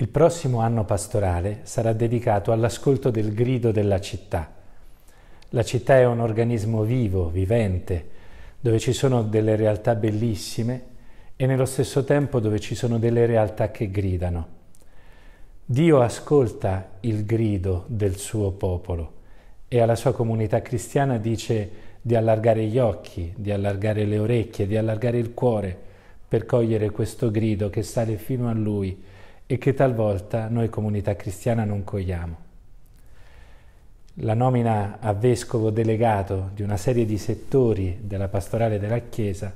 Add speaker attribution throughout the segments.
Speaker 1: Il prossimo anno pastorale sarà dedicato all'ascolto del grido della città. La città è un organismo vivo, vivente, dove ci sono delle realtà bellissime e nello stesso tempo dove ci sono delle realtà che gridano. Dio ascolta il grido del suo popolo e alla sua comunità cristiana dice di allargare gli occhi, di allargare le orecchie, di allargare il cuore per cogliere questo grido che sale fino a lui e che talvolta noi comunità cristiana non cogliamo. La nomina a vescovo delegato di una serie di settori della pastorale della Chiesa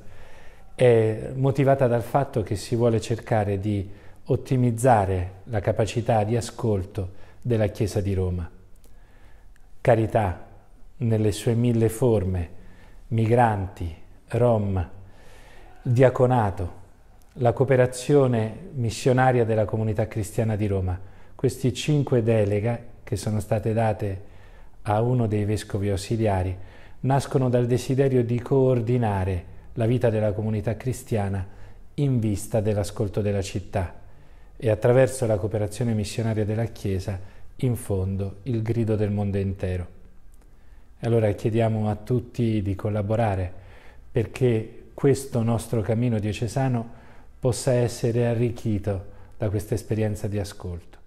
Speaker 1: è motivata dal fatto che si vuole cercare di ottimizzare la capacità di ascolto della Chiesa di Roma. Carità nelle sue mille forme, migranti, rom, diaconato, la cooperazione missionaria della comunità cristiana di Roma. Questi cinque delega che sono state date a uno dei vescovi ausiliari nascono dal desiderio di coordinare la vita della comunità cristiana in vista dell'ascolto della città e attraverso la cooperazione missionaria della Chiesa in fondo il grido del mondo intero. E allora chiediamo a tutti di collaborare perché questo nostro cammino diocesano possa essere arricchito da questa esperienza di ascolto.